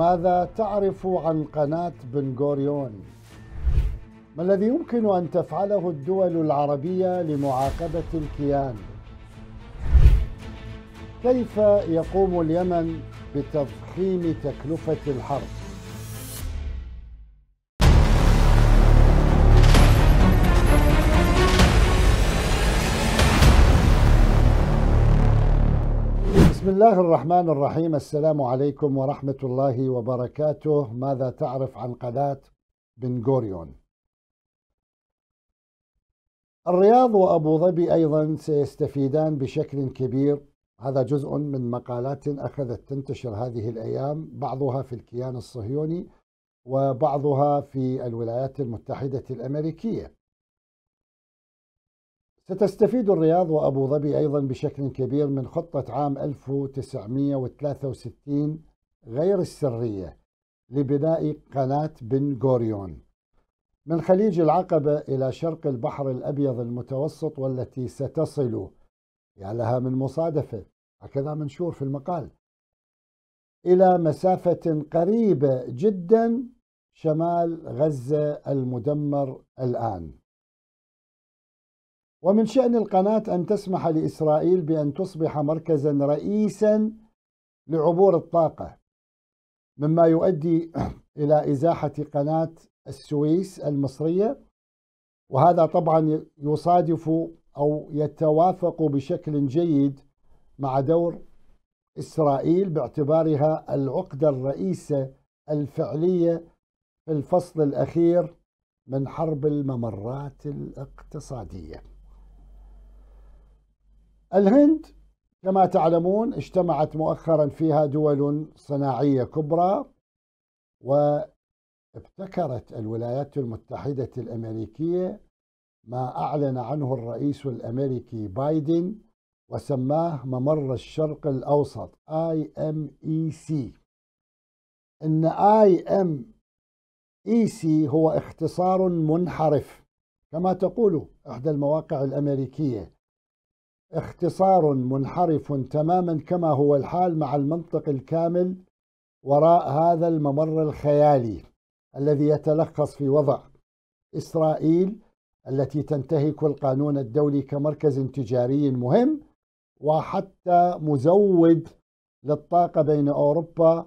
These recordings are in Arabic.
ماذا تعرف عن قناة بن غوريون؟ ما الذي يمكن أن تفعله الدول العربية لمعاقبة الكيان؟ كيف يقوم اليمن بتضخيم تكلفة الحرب؟ بسم الله الرحمن الرحيم السلام عليكم ورحمة الله وبركاته ماذا تعرف عن قناة بن غوريون الرياض وأبو ظبي أيضا سيستفيدان بشكل كبير هذا جزء من مقالات أخذت تنتشر هذه الأيام بعضها في الكيان الصهيوني وبعضها في الولايات المتحدة الأمريكية ستستفيد الرياض وأبو ظبي أيضا بشكل كبير من خطة عام 1963 غير السرية لبناء قناة بن غوريون من خليج العقبة إلى شرق البحر الأبيض المتوسط والتي ستصل يا لها من مصادفة هكذا منشور في المقال إلى مسافة قريبة جدا شمال غزة المدمر الآن ومن شأن القناة أن تسمح لإسرائيل بأن تصبح مركزا رئيسا لعبور الطاقة مما يؤدي إلى إزاحة قناة السويس المصرية وهذا طبعا يصادف أو يتوافق بشكل جيد مع دور إسرائيل باعتبارها العقدة الرئيسة الفعلية في الفصل الأخير من حرب الممرات الاقتصاديه الهند كما تعلمون اجتمعت مؤخرا فيها دول صناعيه كبرى وابتكرت الولايات المتحده الامريكيه ما اعلن عنه الرئيس الامريكي بايدن وسماه ممر الشرق الاوسط اي سي ان اي سي هو اختصار منحرف كما تقول احدى المواقع الامريكيه اختصار منحرف تماما كما هو الحال مع المنطق الكامل وراء هذا الممر الخيالي الذي يتلخص في وضع اسرائيل التي تنتهك القانون الدولي كمركز تجاري مهم وحتى مزود للطاقه بين اوروبا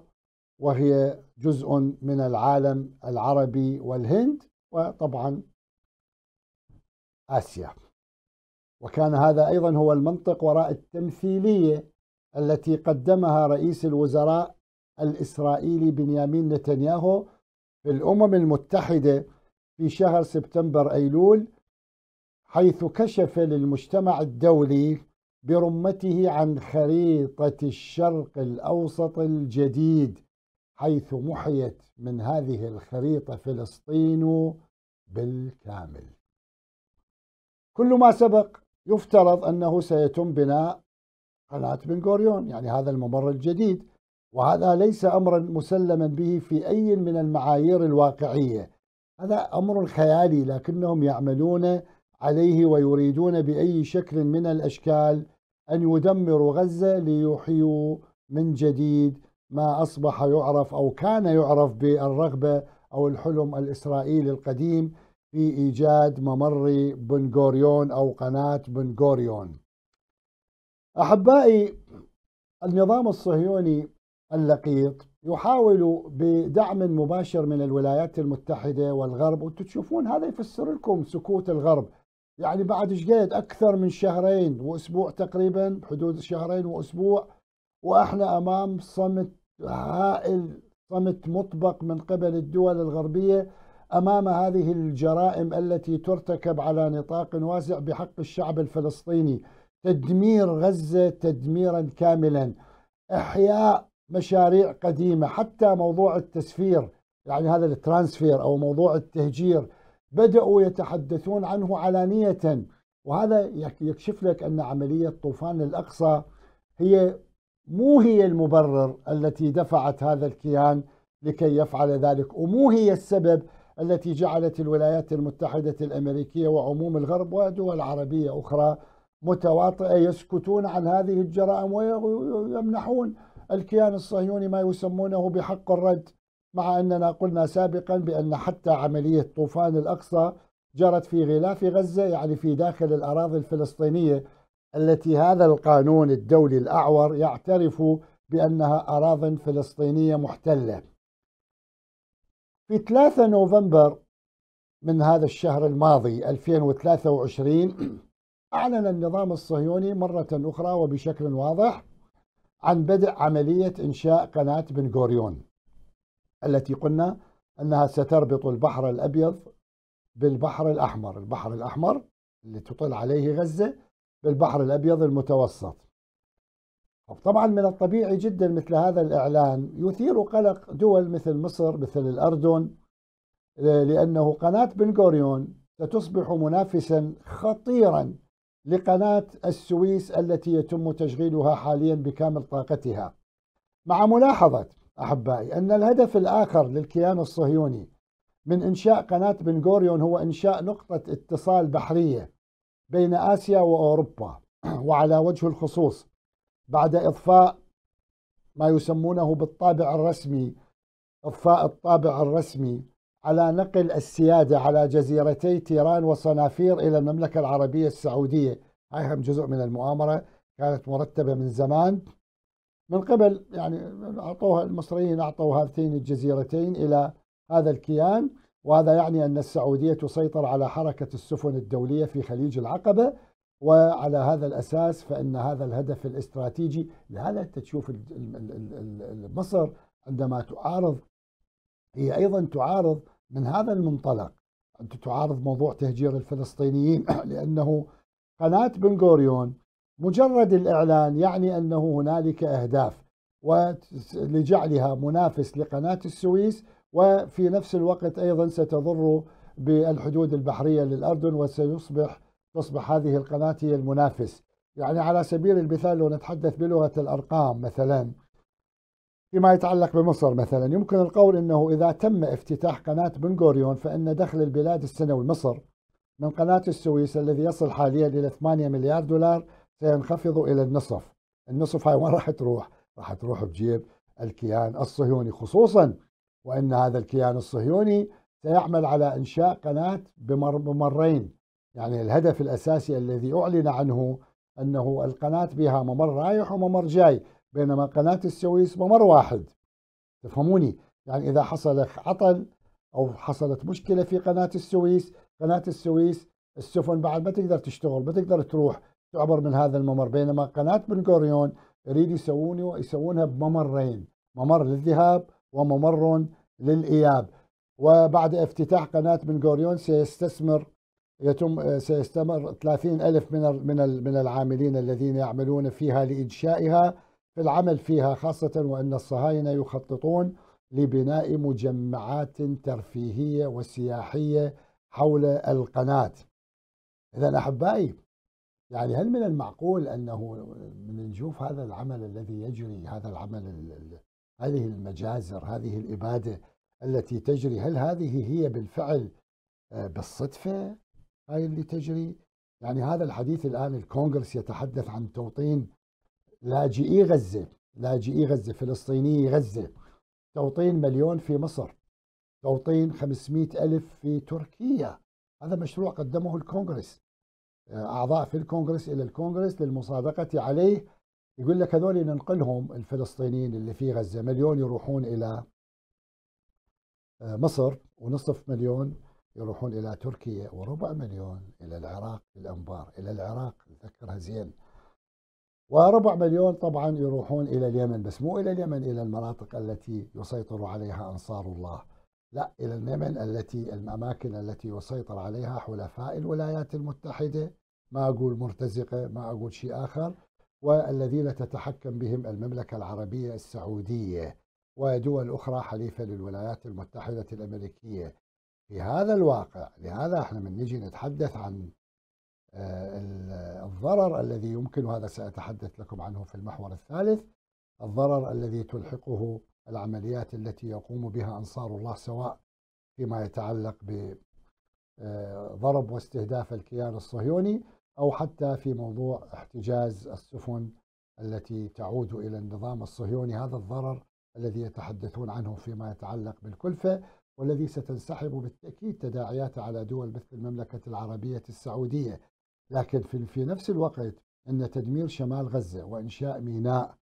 وهي جزء من العالم العربي والهند وطبعا اسيا وكان هذا أيضا هو المنطق وراء التمثيلية التي قدمها رئيس الوزراء الإسرائيلي بنيامين نتنياهو في الأمم المتحدة في شهر سبتمبر أيلول حيث كشف للمجتمع الدولي برمته عن خريطة الشرق الأوسط الجديد حيث محيت من هذه الخريطة فلسطين بالكامل كل ما سبق يفترض أنه سيتم بناء قناة بن غوريون يعني هذا الممر الجديد وهذا ليس أمرا مسلما به في أي من المعايير الواقعية هذا أمر خيالي لكنهم يعملون عليه ويريدون بأي شكل من الأشكال أن يدمروا غزة ليحيوا من جديد ما أصبح يعرف أو كان يعرف بالرغبة أو الحلم الإسرائيلي القديم في إيجاد ممر بنغوريون أو قناة بنغوريون أحبائي النظام الصهيوني اللقيط يحاول بدعم مباشر من الولايات المتحدة والغرب وانتم تشوفون هذا يفسر لكم سكوت الغرب يعني بعد شقيت أكثر من شهرين وأسبوع تقريبا حدود شهرين وأسبوع وإحنا أمام صمت هائل صمت مطبق من قبل الدول الغربية امام هذه الجرائم التي ترتكب على نطاق واسع بحق الشعب الفلسطيني تدمير غزه تدميرا كاملا احياء مشاريع قديمه حتى موضوع التسفير يعني هذا الترانسفير او موضوع التهجير بداوا يتحدثون عنه علانيه وهذا يكشف لك ان عمليه طوفان الاقصى هي مو هي المبرر التي دفعت هذا الكيان لكي يفعل ذلك ومو هي السبب التي جعلت الولايات المتحدة الأمريكية وعموم الغرب ودول عربية أخرى متواطئة يسكتون عن هذه الجرائم ويمنحون الكيان الصهيوني ما يسمونه بحق الرد مع أننا قلنا سابقا بأن حتى عملية طوفان الأقصى جرت في غلاف غزة يعني في داخل الأراضي الفلسطينية التي هذا القانون الدولي الأعور يعترف بأنها أراض فلسطينية محتلة في 3 نوفمبر من هذا الشهر الماضي 2023 أعلن النظام الصهيوني مرة أخرى وبشكل واضح عن بدء عملية إنشاء قناة بن غوريون التي قلنا أنها ستربط البحر الأبيض بالبحر الأحمر البحر الأحمر اللي تطل عليه غزة بالبحر الأبيض المتوسط طبعا من الطبيعي جدا مثل هذا الإعلان يثير قلق دول مثل مصر مثل الأردن لأنه قناة بنغوريون ستصبح منافسا خطيرا لقناة السويس التي يتم تشغيلها حاليا بكامل طاقتها مع ملاحظة أحبائي أن الهدف الآخر للكيان الصهيوني من إنشاء قناة بنغوريون هو إنشاء نقطة اتصال بحرية بين آسيا وأوروبا وعلى وجه الخصوص بعد إضفاء ما يسمونه بالطابع الرسمي إضفاء الطابع الرسمي على نقل السيادة على جزيرتي تيران وصنافير إلى المملكة العربية السعودية هاي هم جزء من المؤامرة كانت مرتبة من زمان من قبل يعني أعطوها المصريين أعطوا هاتين الجزيرتين إلى هذا الكيان وهذا يعني أن السعودية تسيطر على حركة السفن الدولية في خليج العقبة وعلى هذا الأساس فإن هذا الهدف الاستراتيجي لهذا أنت تشوف مصر عندما تعارض هي أيضا تعارض من هذا المنطلق أنت تعارض موضوع تهجير الفلسطينيين لأنه قناة بن غوريون مجرد الإعلان يعني أنه هنالك أهداف ولجعلها منافس لقناة السويس وفي نفس الوقت أيضا ستضر بالحدود البحرية للأردن وسيصبح تصبح هذه القناة هي المنافس يعني على سبيل المثال لو نتحدث بلغة الأرقام مثلا فيما يتعلق بمصر مثلا يمكن القول أنه إذا تم افتتاح قناة بن غوريون فإن دخل البلاد السنوي مصر من قناة السويس الذي يصل حاليا إلى 8 مليار دولار سينخفض إلى النصف النصف هاي وين راح تروح راح تروح بجيب الكيان الصهيوني خصوصا وأن هذا الكيان الصهيوني سيعمل على إنشاء قناة بمر بمرين يعني الهدف الأساسي الذي أعلن عنه أنه القناة بها ممر رايح وممر جاي بينما قناة السويس ممر واحد تفهموني يعني إذا حصل عطل أو حصلت مشكلة في قناة السويس قناة السويس السفن بعد ما تقدر تشتغل ما تقدر تروح تعبر من هذا الممر بينما قناة بن غوريون يريد يسوون يسوونها بممرين ممر للذهاب وممر للإياب وبعد افتتاح قناة بن غوريون سيستثمر يتم آه، سيستمر 30 ألف من من من العاملين الذين يعملون فيها لإنشائها في العمل فيها خاصة وأن الصهاينة يخططون لبناء مجمعات ترفيهية وسياحية حول القناة إذا أحبائي يعني هل من المعقول أنه من نشوف هذا العمل الذي يجري هذا العمل هذه المجازر هذه الإبادة التي تجري هل هذه هي بالفعل آه، بالصدفة هاي اللي تجري يعني هذا الحديث الآن الكونغرس يتحدث عن توطين لاجئي غزة لاجئي غزة فلسطيني غزة توطين مليون في مصر توطين 500 ألف في تركيا هذا مشروع قدمه الكونغرس آه، أعضاء في الكونغرس إلى الكونغرس للمصادقة عليه يقول لك هذول ننقلهم الفلسطينيين اللي في غزة مليون يروحون إلى آه، مصر ونصف مليون يروحون إلى تركيا وربع مليون إلى العراق الأنبار إلى العراق نذكرها زين وربع مليون طبعا يروحون إلى اليمن بس مو إلى اليمن إلى المناطق التي يسيطر عليها أنصار الله لا إلى اليمن التي الأماكن التي يسيطر عليها حلفاء الولايات المتحدة ما أقول مرتزقة ما أقول شيء آخر والذين تتحكم بهم المملكة العربية السعودية ودول أخرى حليفة للولايات المتحدة الأمريكية في هذا الواقع لهذا احنا من نجي نتحدث عن آه، الضرر الذي يمكن وهذا سأتحدث لكم عنه في المحور الثالث الضرر الذي تلحقه العمليات التي يقوم بها أنصار الله سواء فيما يتعلق بضرب آه، واستهداف الكيان الصهيوني أو حتى في موضوع احتجاز السفن التي تعود إلى النظام الصهيوني هذا الضرر الذي يتحدثون عنه فيما يتعلق بالكلفة والذي ستنسحب بالتأكيد تداعيات على دول مثل المملكة العربية السعودية لكن في, في نفس الوقت أن تدمير شمال غزة وإنشاء ميناء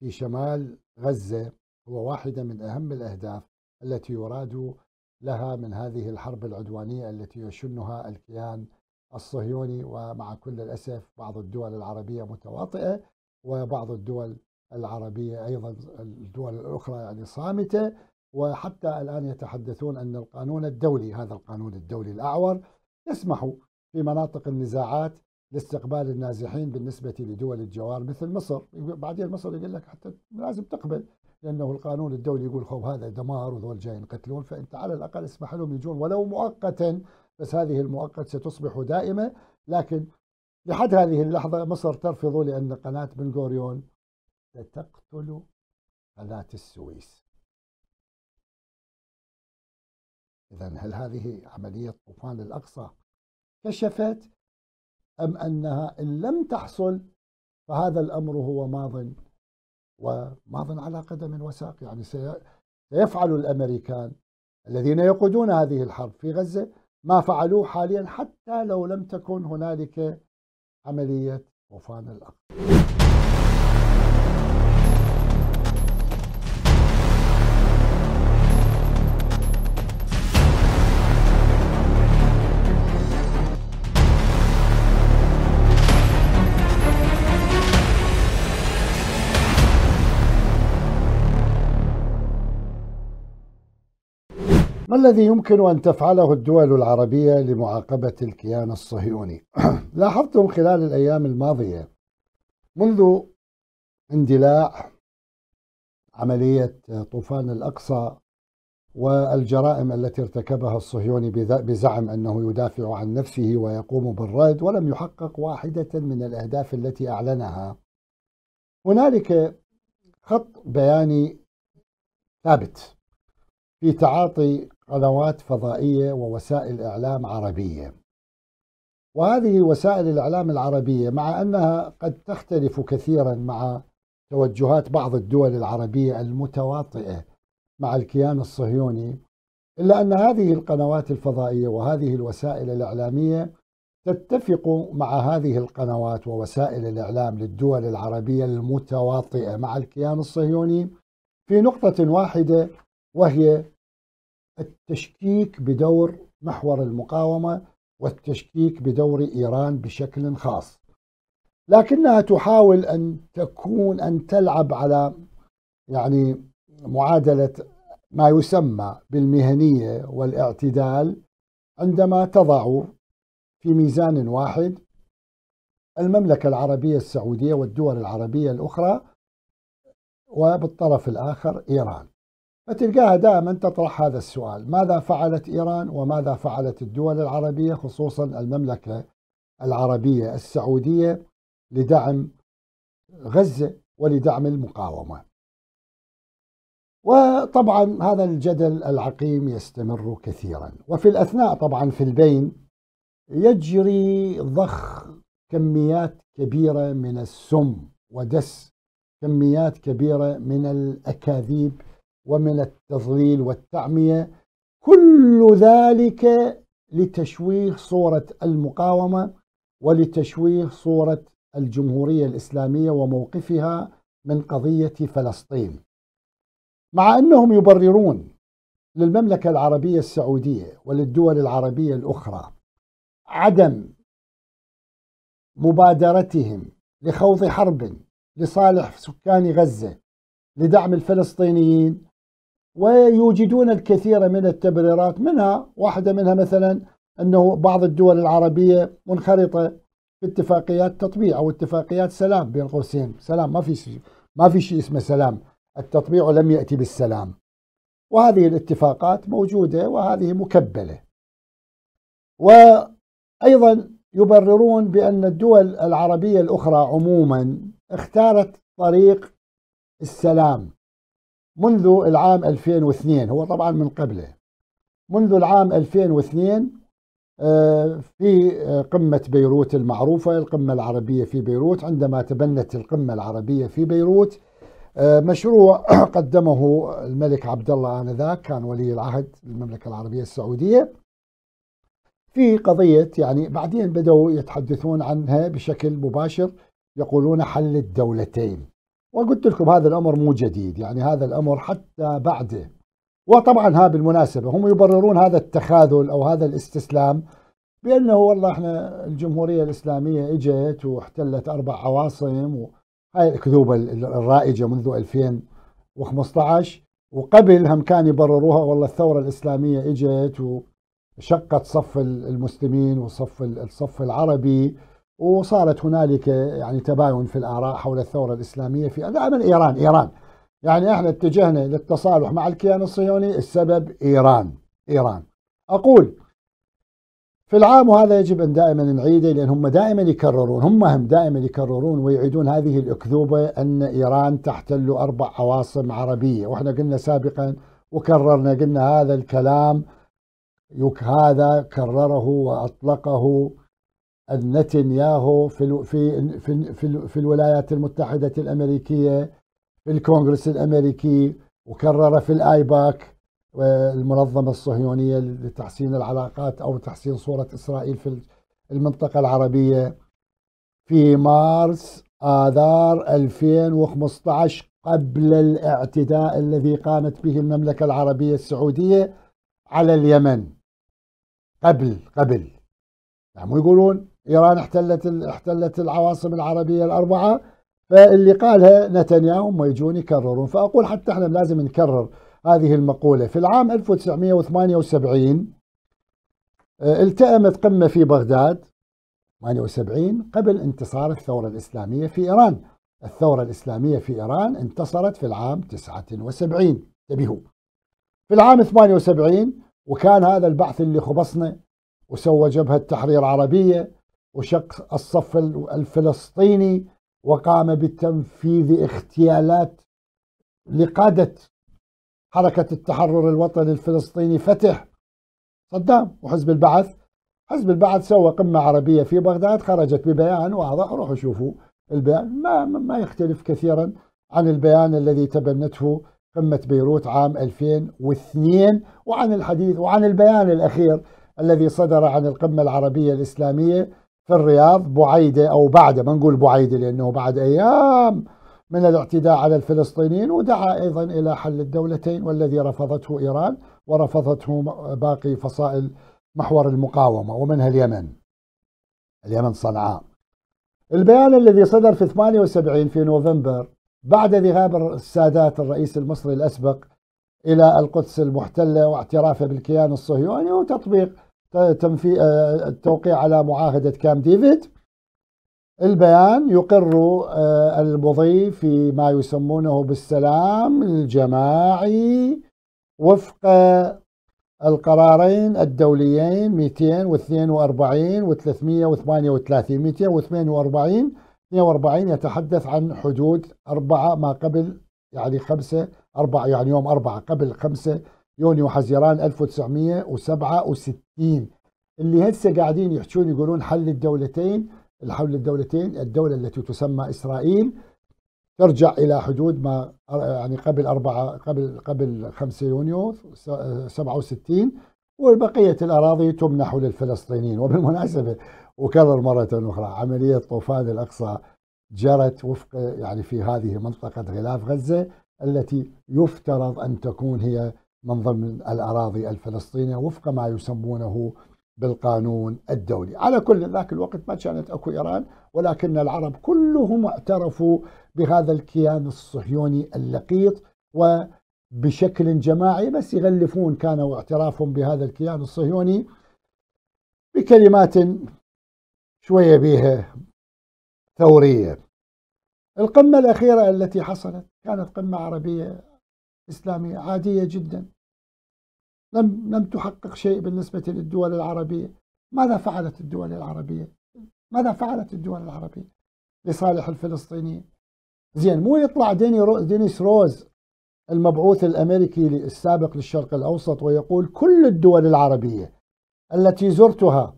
في شمال غزة هو واحدة من أهم الأهداف التي يراد لها من هذه الحرب العدوانية التي يشنها الكيان الصهيوني ومع كل الأسف بعض الدول العربية متواطئة وبعض الدول العربية أيضا الدول الأخرى يعني صامتة وحتى الآن يتحدثون أن القانون الدولي هذا القانون الدولي الأعور يسمح في مناطق النزاعات لاستقبال النازحين بالنسبة لدول الجوار مثل مصر بعدين مصر يقول لك حتى لازم تقبل لأنه القانون الدولي يقول خب هذا دمار وذول جايين يقتلون فأنت على الأقل اسمح لهم يجون ولو مؤقتا بس هذه المؤقت ستصبح دائمة لكن لحد هذه اللحظة مصر ترفض لأن قناة بن غوريون ستقتل قناة السويس إذا هل هذه عملية طوفان الأقصى كشفت أم أنها إن لم تحصل فهذا الأمر هو ماض وماض على قدم وساق يعني سيفعل الأمريكان الذين يقودون هذه الحرب في غزة ما فعلوه حاليا حتى لو لم تكن هنالك عملية طوفان الأقصى ما الذي يمكن أن تفعله الدول العربية لمعاقبة الكيان الصهيوني؟ لاحظتم خلال الأيام الماضية منذ اندلاع عملية طوفان الأقصى والجرائم التي ارتكبها الصهيوني بزعم أنه يدافع عن نفسه ويقوم بالرد ولم يحقق واحدة من الأهداف التي أعلنها هنالك خط بياني ثابت في تعاطي قنوات فضائية ووسائل إعلام عربية وهذه وسائل الإعلام العربية مع أنها قد تختلف كثيرا مع توجهات بعض الدول العربية المتواطئة مع الكيان الصهيوني إلا أن هذه القنوات الفضائية وهذه الوسائل الإعلامية تتفق مع هذه القنوات ووسائل الإعلام للدول العربية المتواطئة مع الكيان الصهيوني في نقطة واحدة وهي التشكيك بدور محور المقاومة والتشكيك بدور إيران بشكل خاص لكنها تحاول أن تكون أن تلعب على يعني معادلة ما يسمى بالمهنية والاعتدال عندما تضع في ميزان واحد المملكة العربية السعودية والدول العربية الأخرى وبالطرف الآخر إيران فتلقاها دائما تطرح هذا السؤال ماذا فعلت إيران وماذا فعلت الدول العربية خصوصا المملكة العربية السعودية لدعم غزة ولدعم المقاومة وطبعا هذا الجدل العقيم يستمر كثيرا وفي الأثناء طبعا في البين يجري ضخ كميات كبيرة من السم ودس كميات كبيرة من الأكاذيب ومن التضليل والتعمية كل ذلك لتشويه صورة المقاومة ولتشويه صورة الجمهورية الإسلامية وموقفها من قضية فلسطين مع أنهم يبررون للمملكة العربية السعودية وللدول العربية الأخرى عدم مبادرتهم لخوض حرب لصالح سكان غزة لدعم الفلسطينيين ويوجدون الكثير من التبريرات منها واحدة منها مثلا أنه بعض الدول العربية منخرطة باتفاقيات تطبيع أو اتفاقيات سلام بين قوسين سلام ما في شيء ما في شيء اسمه سلام التطبيع لم يأتي بالسلام وهذه الاتفاقات موجودة وهذه مكبلة وأيضا يبررون بأن الدول العربية الأخرى عموما اختارت طريق السلام منذ العام 2002 هو طبعا من قبله منذ العام 2002 آه، في آه، قمة بيروت المعروفة القمة العربية في بيروت عندما تبنت القمة العربية في بيروت آه، مشروع قدمه الملك عبد الله آنذاك كان ولي العهد للمملكة العربية السعودية في قضية يعني بعدين بدأوا يتحدثون عنها بشكل مباشر يقولون حل الدولتين وقلت لكم هذا الأمر مو جديد يعني هذا الأمر حتى بعده وطبعا ها بالمناسبة هم يبررون هذا التخاذل أو هذا الاستسلام بأنه والله احنا الجمهورية الإسلامية إجت واحتلت أربع عواصم و... هاي الأكذوبة الرائجة منذ 2015 وقبل هم كان يبرروها والله الثورة الإسلامية إجت وشقت صف المسلمين وصف الصف العربي وصارت هنالك يعني تباين في الآراء حول الثورة الإسلامية في دائما إيران إيران يعني احنا اتجهنا للتصالح مع الكيان الصهيوني السبب إيران إيران أقول في العام وهذا يجب أن دائما نعيده لأن هم دائما يكررون هم هم دائما يكررون ويعيدون هذه الأكذوبة أن إيران تحتل أربع عواصم عربية وإحنا قلنا سابقا وكررنا قلنا هذا الكلام هذا كرره وأطلقه نتنياهو في في في في, في الولايات المتحده الامريكيه في الكونغرس الامريكي وكرر في الايباك المنظمه الصهيونيه لتحسين العلاقات او تحسين صوره اسرائيل في المنطقه العربيه في مارس اذار 2015 قبل الاعتداء الذي قامت به المملكه العربيه السعوديه على اليمن قبل قبل يعني مو يقولون إيران احتلت احتلت العواصم العربية الأربعة فاللي قالها نتنياهو هم يجون يكررون فأقول حتى احنا لازم نكرر هذه المقولة في العام 1978 آه، التأمت قمة في بغداد 78 قبل انتصار الثورة الإسلامية في إيران الثورة الإسلامية في إيران انتصرت في العام 79 انتبهوا في العام 78 وكان هذا البعث اللي خبصنا وسوى جبهة تحرير عربية وشق الصف الفلسطيني وقام بتنفيذ اغتيالات لقادة حركة التحرر الوطني الفلسطيني فتح صدام وحزب البعث حزب البعث سوى قمة عربية في بغداد خرجت ببيان واضح روحوا شوفوا البيان ما, ما يختلف كثيرا عن البيان الذي تبنته قمة بيروت عام 2002 وعن الحديث وعن البيان الأخير الذي صدر عن القمة العربية الإسلامية في الرياض بعيدة أو بعد ما نقول بعيدة لأنه بعد أيام من الاعتداء على الفلسطينيين ودعا أيضا إلى حل الدولتين والذي رفضته إيران ورفضته باقي فصائل محور المقاومة ومنها اليمن اليمن صنعاء البيان الذي صدر في 78 في نوفمبر بعد ذهاب السادات الرئيس المصري الأسبق إلى القدس المحتلة واعترافه بالكيان الصهيوني وتطبيق آه، التوقيع على معاهدة كام ديفيد البيان يقر آه، المضي في ما يسمونه بالسلام الجماعي وفق القرارين الدوليين 242 و 338 242 42 يتحدث عن حدود أربعة ما قبل يعني خمسة أربعة يعني يوم أربعة قبل خمسة يونيو حزيران 1967 اللي هسه قاعدين يحكون يقولون حل الدولتين الحل الدولتين الدولة التي تسمى إسرائيل ترجع إلى حدود ما يعني قبل أربعة قبل قبل 5 يونيو 67 وبقية الأراضي تمنح للفلسطينيين وبالمناسبة وكرر مرة أخرى عملية طوفان الأقصى جرت وفق يعني في هذه منطقة غلاف غزة التي يفترض أن تكون هي من ضمن الأراضي الفلسطينية وفق ما يسمونه بالقانون الدولي على كل ذاك الوقت ما كانت أكو إيران ولكن العرب كلهم اعترفوا بهذا الكيان الصهيوني اللقيط وبشكل جماعي بس يغلفون كانوا اعترافهم بهذا الكيان الصهيوني بكلمات شوية بيها ثورية القمة الأخيرة التي حصلت كانت قمة عربية إسلامية عادية جدا لم لم تحقق شيء بالنسبة للدول العربية ماذا فعلت الدول العربية ماذا فعلت الدول العربية لصالح الفلسطينيين زين مو يطلع ديني رو دينيس روز المبعوث الأمريكي السابق للشرق الأوسط ويقول كل الدول العربية التي زرتها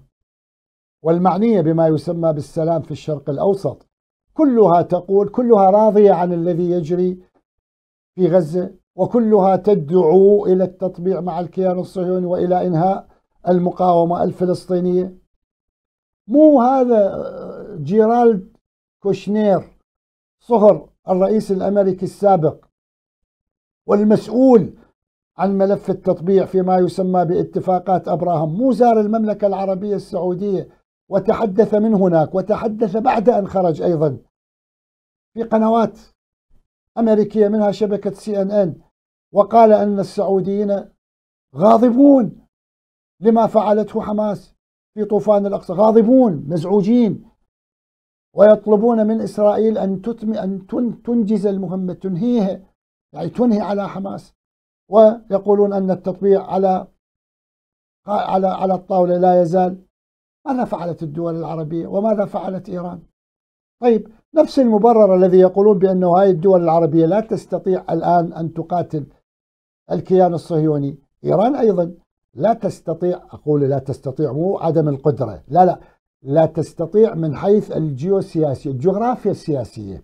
والمعنية بما يسمى بالسلام في الشرق الأوسط كلها تقول كلها راضية عن الذي يجري في غزة وكلها تدعو إلى التطبيع مع الكيان الصهيوني وإلى إنهاء المقاومة الفلسطينية مو هذا آه، جيرالد كوشنير صهر الرئيس الأمريكي السابق والمسؤول عن ملف التطبيع فيما يسمى باتفاقات أبراهام مو زار المملكة العربية السعودية وتحدث من هناك وتحدث بعد أن خرج أيضا في قنوات أمريكية منها شبكة سي أن أن وقال أن السعوديين غاضبون لما فعلته حماس في طوفان الأقصى غاضبون مزعوجين ويطلبون من إسرائيل أن تتم أن تنجز المهمة تنهيها يعني تنهي على حماس ويقولون أن التطبيع على على على الطاولة لا يزال ماذا فعلت الدول العربية وماذا فعلت إيران طيب نفس المبرر الذي يقولون بأنه هذه الدول العربية لا تستطيع الآن أن تقاتل الكيان الصهيوني إيران أيضا لا تستطيع أقول لا تستطيع مو عدم القدرة لا لا لا تستطيع من حيث الجيوسياسية الجغرافيا السياسية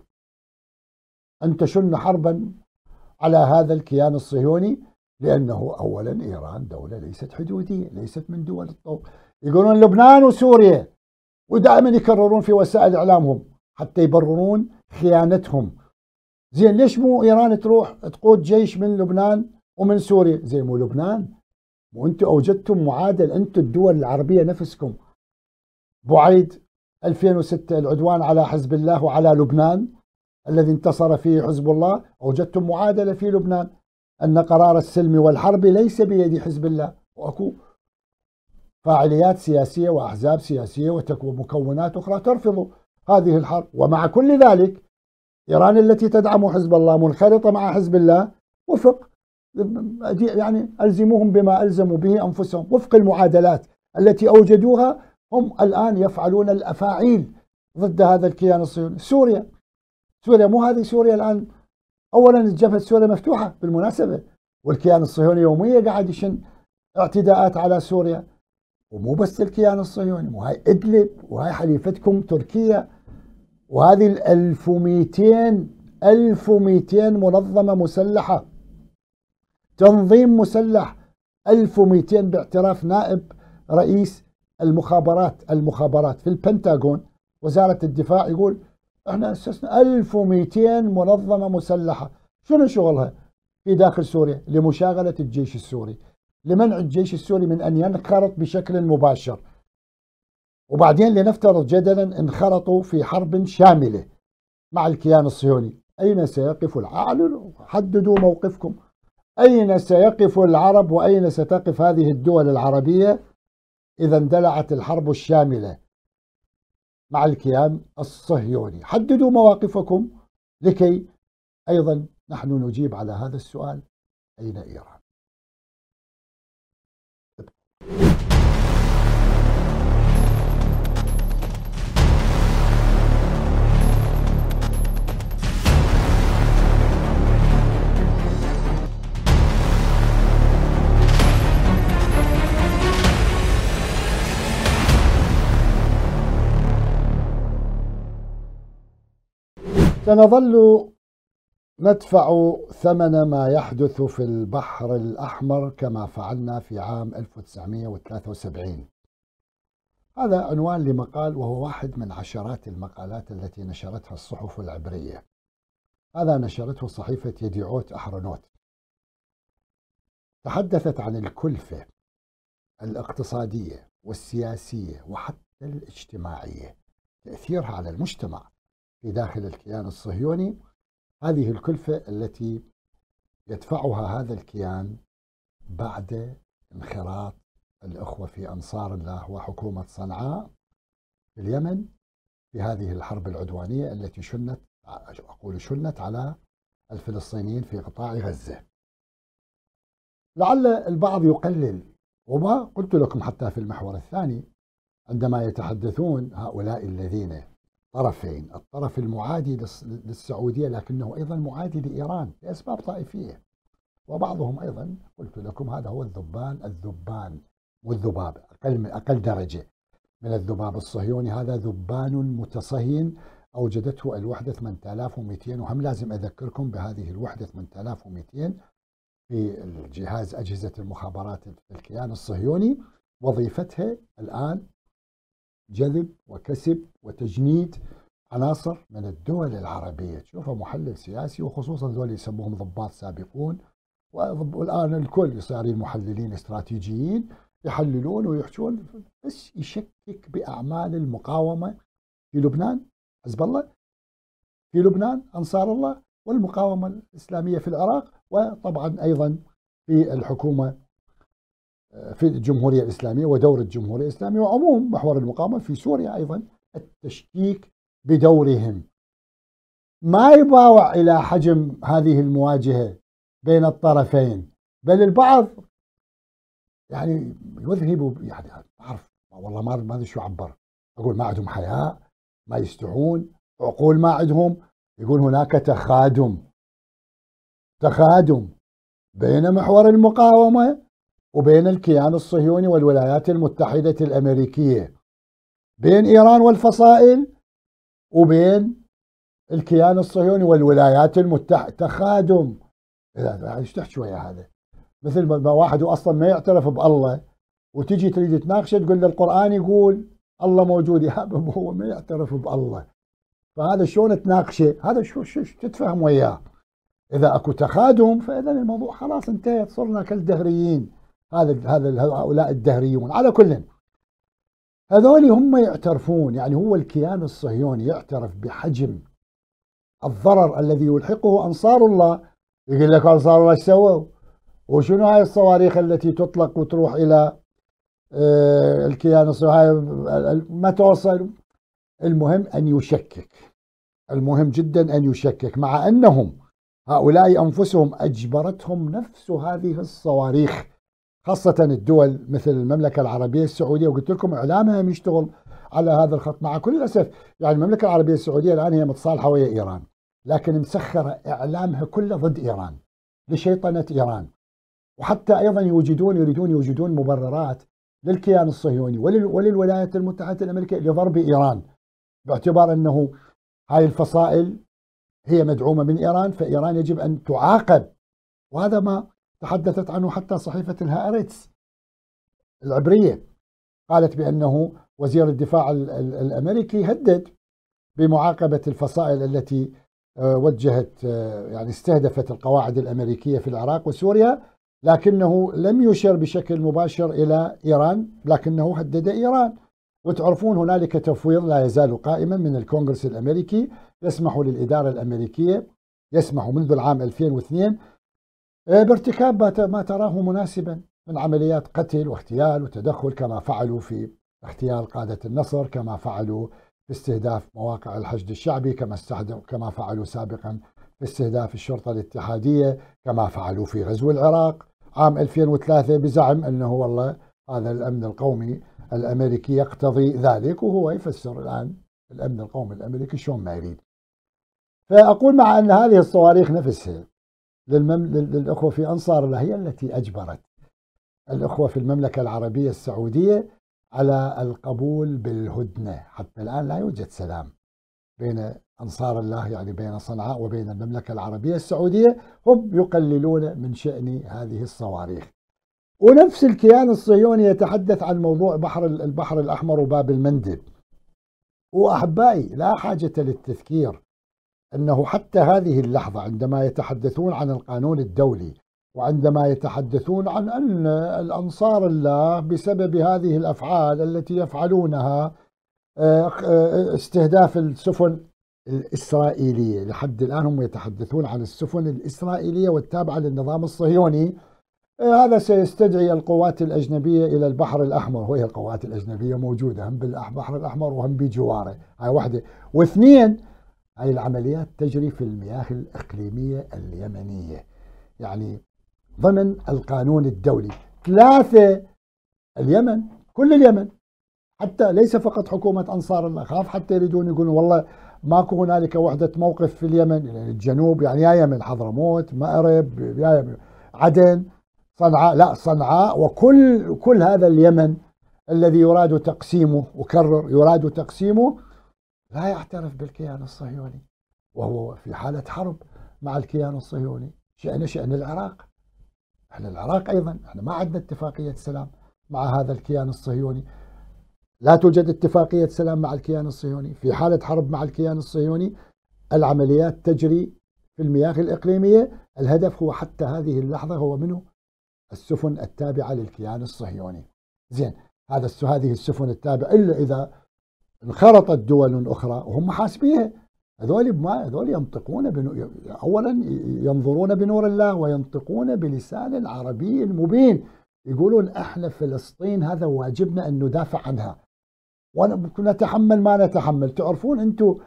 أن تشن حربا على هذا الكيان الصهيوني لأنه أولا إيران دولة ليست حدودية ليست من دول الطوق يقولون لبنان وسوريا ودائما يكررون في وسائل إعلامهم حتى يبررون خيانتهم زين ليش مو إيران تروح تقود جيش من لبنان ومن سوريا زي مو لبنان وانتم اوجدتم معادل انتم الدول العربيه نفسكم بعيد 2006 العدوان على حزب الله وعلى لبنان الذي انتصر فيه حزب الله اوجدتم معادله في لبنان ان قرار السلم والحرب ليس بيد حزب الله واكو فاعليات سياسيه واحزاب سياسيه ومكونات اخرى ترفض هذه الحرب ومع كل ذلك ايران التي تدعم حزب الله منخرطه مع حزب الله وفق يعني ألزموهم بما ألزموا به أنفسهم وفق المعادلات التي أوجدوها هم الآن يفعلون الأفاعيل ضد هذا الكيان الصهيوني سوريا سوريا مو هذه سوريا الآن أولا الجبهة السورية مفتوحة بالمناسبة والكيان الصهيوني يوميا قاعد يشن اعتداءات على سوريا ومو بس الكيان الصهيوني وهي إدلب وهي حليفتكم تركيا وهذه ال 1200 1200 منظمة مسلحة تنظيم مسلح 1200 باعتراف نائب رئيس المخابرات المخابرات في البنتاغون وزارة الدفاع يقول احنا اسسنا 1200 منظمة مسلحة شنو شغلها في داخل سوريا لمشاغلة الجيش السوري لمنع الجيش السوري من أن ينخرط بشكل مباشر وبعدين لنفترض جدلا انخرطوا في حرب شاملة مع الكيان الصهيوني أين سيقف العالم حددوا موقفكم أين سيقف العرب وأين ستقف هذه الدول العربية إذا اندلعت الحرب الشاملة مع الكيان الصهيوني حددوا مواقفكم لكي أيضا نحن نجيب على هذا السؤال أين إيران سنظل ندفع ثمن ما يحدث في البحر الأحمر كما فعلنا في عام 1973 هذا عنوان لمقال وهو واحد من عشرات المقالات التي نشرتها الصحف العبرية هذا نشرته صحيفة يديعوت أحرنوت تحدثت عن الكلفة الاقتصادية والسياسية وحتى الاجتماعية تأثيرها على المجتمع في داخل الكيان الصهيوني هذه الكلفة التي يدفعها هذا الكيان بعد انخراط الأخوة في أنصار الله وحكومة صنعاء في اليمن في هذه الحرب العدوانية التي شنت أقول شنت على الفلسطينيين في قطاع غزة لعل البعض يقلل وما قلت لكم حتى في المحور الثاني عندما يتحدثون هؤلاء الذين طرفين الطرف المعادي للسعودية لكنه أيضا معادي لإيران لأسباب طائفية وبعضهم أيضا قلت لكم هذا هو الذبان الذبان والذباب أقل, من أقل درجة من الذباب الصهيوني هذا ذبان متصهين أوجدته الوحدة 8200 وهم لازم أذكركم بهذه الوحدة 8200 في الجهاز أجهزة المخابرات في الكيان الصهيوني وظيفتها الآن جذب وكسب وتجنيد عناصر من الدول العربية تشوفها محلل سياسي وخصوصا ذول يسموهم ضباط سابقون والآن الكل صارين محللين استراتيجيين يحللون ويحجون بس يشكك بأعمال المقاومة في لبنان حزب الله في لبنان أنصار الله والمقاومة الإسلامية في العراق وطبعا أيضا في الحكومة في الجمهورية الإسلامية ودور الجمهورية الإسلامية وعموم محور المقاومة في سوريا أيضا التشكيك بدورهم ما يباوع إلى حجم هذه المواجهة بين الطرفين بل البعض يعني يذهب يعني أعرف والله ما ما ادري شو عبر اقول ما عندهم حياء ما يستحون عقول ما عندهم يقول هناك تخادم تخادم بين محور المقاومه وبين الكيان الصهيوني والولايات المتحدة الأمريكية بين إيران والفصائل وبين الكيان الصهيوني والولايات المتحدة تخادم إذا ايش تحكي ويا هذا مثل ما واحد أصلا ما يعترف بالله وتجي تريد تناقشه تقول له القرآن يقول الله موجود يا هو ما يعترف بالله فهذا شلون تناقشه هذا شو شو تتفهم وياه إذا أكو تخادم فإذا الموضوع خلاص انتهت صرنا كالدهريين هذا هذا هؤلاء الدهريون على كل هذول هم يعترفون يعني هو الكيان الصهيوني يعترف بحجم الضرر الذي يلحقه انصار الله يقول لك انصار الله ايش سووا؟ وشنو هاي الصواريخ التي تطلق وتروح الى آه، الكيان الصهيوني ما توصل المهم ان يشكك المهم جدا ان يشكك مع انهم هؤلاء انفسهم اجبرتهم نفس هذه الصواريخ خاصة الدول مثل المملكة العربية السعودية وقلت لكم إعلامها يشتغل على هذا الخط مع كل الأسف يعني المملكة العربية السعودية الآن هي متصالحة ويا إيران لكن مسخرة إعلامها كله ضد إيران لشيطنة إيران وحتى أيضا يوجدون يريدون يوجدون مبررات للكيان الصهيوني ولل وللولايات المتحدة الأمريكية لضرب إيران باعتبار أنه هاي الفصائل هي مدعومة من إيران فإيران يجب أن تعاقب وهذا ما تحدثت عنه حتى صحيفة الهاريتس العبرية قالت بأنه وزير الدفاع الأمريكي هدد بمعاقبة الفصائل التي آه، وجهت آه، يعني استهدفت القواعد الأمريكية في العراق وسوريا لكنه لم يشر بشكل مباشر إلى إيران لكنه هدد إيران وتعرفون هنالك تفويض لا يزال قائما من الكونغرس الأمريكي يسمح للإدارة الأمريكية يسمح منذ العام 2002 آه، بارتكاب ما تراه مناسبا من عمليات قتل واغتيال وتدخل كما فعلوا في اغتيال قادة النصر كما فعلوا في استهداف مواقع الحشد الشعبي كما استهدف كما فعلوا سابقا في استهداف الشرطة الاتحادية كما فعلوا في غزو العراق عام 2003 بزعم أنه والله هذا الأمن القومي الأمريكي يقتضي ذلك وهو يفسر الآن الأمن القومي الأمريكي شلون ما يريد فأقول مع أن هذه الصواريخ نفسها للمم... للأخوة في أنصار الله هي التي أجبرت الأخوة في المملكة العربية السعودية على القبول بالهدنة حتى الآن لا يوجد سلام بين أنصار الله يعني بين صنعاء وبين المملكة العربية السعودية هم يقللون من شأن هذه الصواريخ ونفس الكيان الصهيوني يتحدث عن موضوع بحر البحر الأحمر وباب المندب وأحبائي لا حاجة للتذكير أنه حتى هذه اللحظة عندما يتحدثون عن القانون الدولي وعندما يتحدثون عن أن الأنصار الله بسبب هذه الأفعال التي يفعلونها آه، آه، استهداف السفن الإسرائيلية لحد الآن هم يتحدثون عن السفن الإسرائيلية والتابعة للنظام الصهيوني آه، هذا سيستدعي القوات الأجنبية إلى البحر الأحمر وهي القوات الأجنبية موجودة هم بالبحر الأحمر وهم بجواره هاي واحدة واثنين هاي العمليات تجري في المياه الإقليمية اليمنية يعني ضمن القانون الدولي ثلاثة اليمن كل اليمن حتى ليس فقط حكومة أنصار الله خاف حتى يريدون يقولون والله ماكو هنالك وحدة موقف في اليمن يعني الجنوب يعني يا يمن حضرموت مأرب يا يمن عدن صنعاء لا صنعاء وكل كل هذا اليمن الذي يراد تقسيمه وكرر يراد تقسيمه لا يعترف بالكيان الصهيوني وهو في حالة حرب مع الكيان الصهيوني شأنه شأن العراق احنا العراق أيضا احنا ما عندنا اتفاقية سلام مع هذا الكيان الصهيوني لا توجد اتفاقية سلام مع الكيان الصهيوني في حالة حرب مع الكيان الصهيوني العمليات تجري في المياه الإقليمية الهدف هو حتى هذه اللحظة هو منه السفن التابعة للكيان الصهيوني زين هذا هذه السفن التابعة إلا إذا انخرطت دول اخرى وهم حاسبيها هذول ما هذول ينطقون بنو... اولا ينظرون بنور الله وينطقون بلسان العربي المبين يقولون احنا فلسطين هذا واجبنا ان ندافع عنها ونتحمل ما نتحمل تعرفون انتم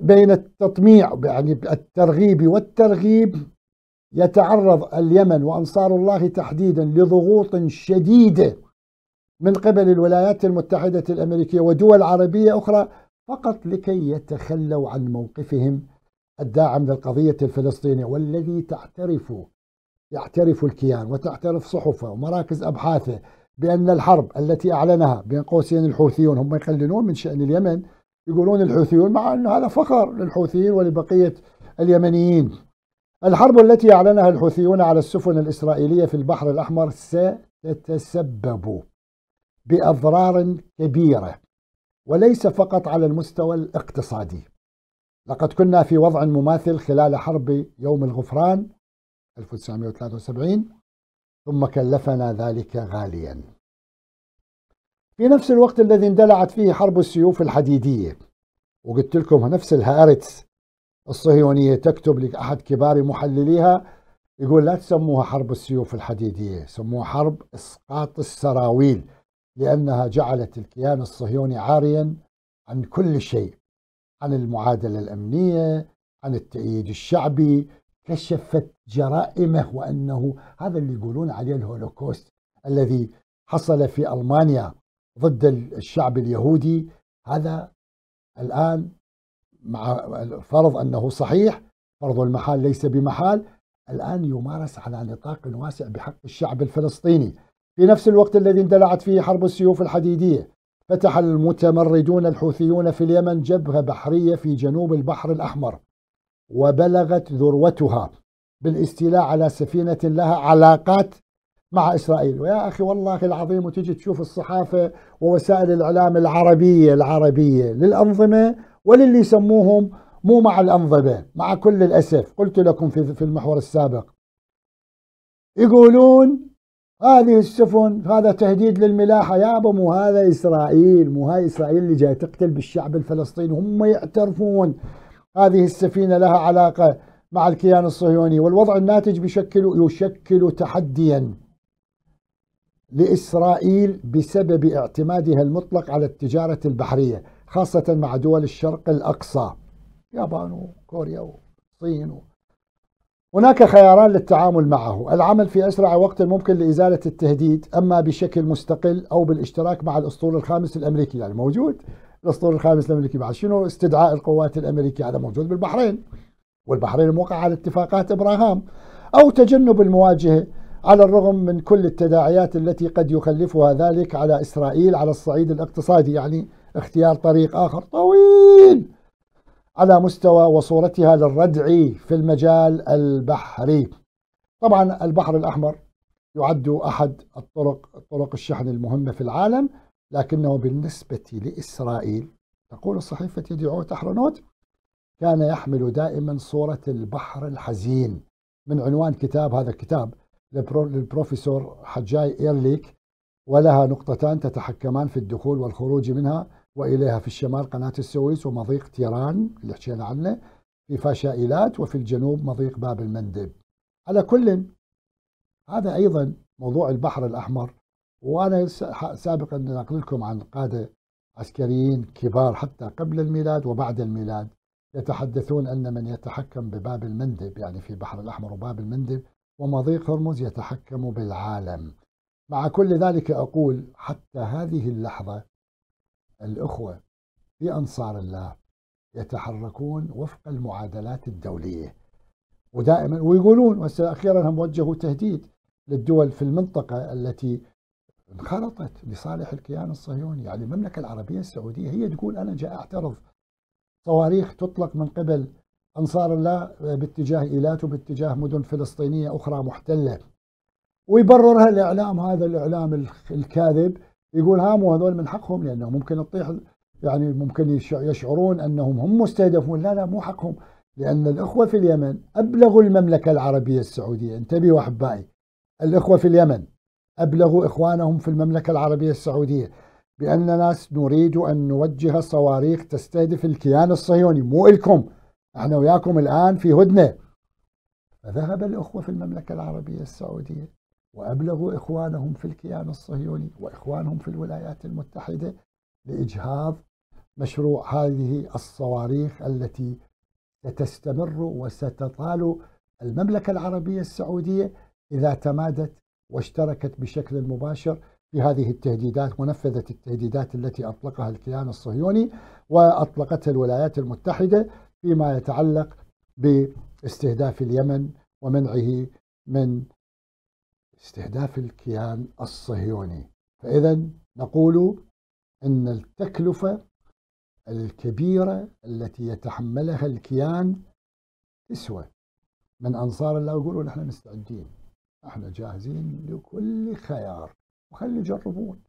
بين التطميع يعني الترغيب والترغيب يتعرض اليمن وانصار الله تحديدا لضغوط شديده من قبل الولايات المتحدة الأمريكية ودول عربية أخرى فقط لكي يتخلوا عن موقفهم الداعم للقضية الفلسطينية والذي تعترف يعترف الكيان وتعترف صحفه ومراكز أبحاثه بأن الحرب التي أعلنها بين قوسين الحوثيون هم يقللون من شأن اليمن يقولون الحوثيون مع أن هذا فخر للحوثيين ولبقية اليمنيين الحرب التي أعلنها الحوثيون على السفن الإسرائيلية في البحر الأحمر ستتسبب باضرار كبيره وليس فقط على المستوى الاقتصادي لقد كنا في وضع مماثل خلال حرب يوم الغفران 1973 ثم كلفنا ذلك غاليا في نفس الوقت الذي اندلعت فيه حرب السيوف الحديدية وقلت لكم نفس الهارتس الصهيونية تكتب لأحد كبار محلليها يقول لا تسموها حرب السيوف الحديدية سموها حرب إسقاط السراويل لأنها جعلت الكيان الصهيوني عاريا عن كل شيء عن المعادلة الأمنية عن التأييد الشعبي كشفت جرائمه وأنه هذا اللي يقولون عليه الهولوكوست الذي حصل في ألمانيا ضد الشعب اليهودي هذا الآن مع فرض أنه صحيح فرض المحال ليس بمحال الآن يمارس على نطاق واسع بحق الشعب الفلسطيني في نفس الوقت الذي اندلعت فيه حرب السيوف الحديدية فتح المتمردون الحوثيون في اليمن جبهة بحرية في جنوب البحر الأحمر وبلغت ذروتها بالاستيلاء على سفينة لها علاقات مع إسرائيل ويا أخي والله العظيم وتجي تشوف الصحافة ووسائل الإعلام العربية العربية للأنظمة وللي يسموهم مو مع الأنظمة مع كل الأسف قلت لكم في المحور السابق يقولون هذه السفن هذا تهديد للملاحه يابا مو هذا اسرائيل مو هاي اسرائيل اللي جاي تقتل بالشعب الفلسطيني هم يعترفون هذه السفينه لها علاقه مع الكيان الصهيوني والوضع الناتج بشكل يشكل تحديا لاسرائيل بسبب اعتمادها المطلق على التجاره البحريه خاصه مع دول الشرق الاقصى اليابان وكوريا والصين و... هناك خياران للتعامل معه العمل في أسرع وقت ممكن لإزالة التهديد أما بشكل مستقل أو بالاشتراك مع الأسطول الخامس الأمريكي يعني موجود الأسطول الخامس الأمريكي بعد شنو استدعاء القوات الأمريكية هذا موجود بالبحرين والبحرين موقع على اتفاقات إبراهام أو تجنب المواجهة على الرغم من كل التداعيات التي قد يخلفها ذلك على إسرائيل على الصعيد الاقتصادي يعني اختيار طريق آخر طويل على مستوى وصورتها للردع في المجال البحري طبعا البحر الأحمر يعد أحد الطرق طرق الشحن المهمة في العالم لكنه بالنسبة لإسرائيل تقول صحيفة يديعوت تحرنوت كان يحمل دائما صورة البحر الحزين من عنوان كتاب هذا الكتاب للبروفيسور حجاي إيرليك ولها نقطتان تتحكمان في الدخول والخروج منها وإليها في الشمال قناة السويس ومضيق تيران اللي حكينا عنه في فاشا إيلات وفي الجنوب مضيق باب المندب على كل هذا أيضا موضوع البحر الأحمر وأنا سابقا نقل لكم عن قادة عسكريين كبار حتى قبل الميلاد وبعد الميلاد يتحدثون أن من يتحكم بباب المندب يعني في البحر الأحمر وباب المندب ومضيق هرمز يتحكم بالعالم مع كل ذلك أقول حتى هذه اللحظة الأخوة في أنصار الله يتحركون وفق المعادلات الدولية ودائما ويقولون وأخيرا أخيرا هم وجهوا تهديد للدول في المنطقة التي انخرطت لصالح الكيان الصهيوني يعني المملكة العربية السعودية هي تقول أنا جاء أعترض صواريخ تطلق من قبل أنصار الله باتجاه إيلات وباتجاه مدن فلسطينية أخرى محتلة ويبررها الإعلام هذا الإعلام الكاذب يقول مو هذول من حقهم لانه ممكن تطيح يعني ممكن يشعرون انهم هم مستهدفون لا لا مو حقهم لان الاخوه في اليمن ابلغوا المملكه العربيه السعوديه انتبهوا احبائي الاخوه في اليمن ابلغوا اخوانهم في المملكه العربيه السعوديه باننا نريد ان نوجه صواريخ تستهدف الكيان الصهيوني مو الكم احنا وياكم الان في هدنه فذهب الاخوه في المملكه العربيه السعوديه وأبلغوا إخوانهم في الكيان الصهيوني وإخوانهم في الولايات المتحدة لإجهاض مشروع هذه الصواريخ التي ستستمر وستطال المملكة العربية السعودية إذا تمادت واشتركت بشكل مباشر في هذه التهديدات ونفذت التهديدات التي أطلقها الكيان الصهيوني وأطلقتها الولايات المتحدة فيما يتعلق باستهداف اليمن ومنعه من استهداف الكيان الصهيوني فإذا نقول أن التكلفة الكبيرة التي يتحملها الكيان تسوى من أنصار الله يقولوا نحن مستعدين احنا جاهزين لكل خيار وخلي يجربون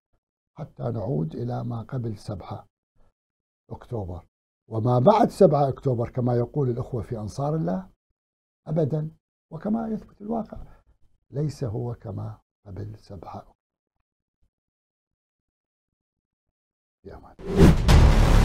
حتى نعود إلى ما قبل 7 أكتوبر وما بعد 7 أكتوبر كما يقول الأخوة في أنصار الله أبدا وكما يثبت الواقع ليس هو كما قبل سبحانه في أمان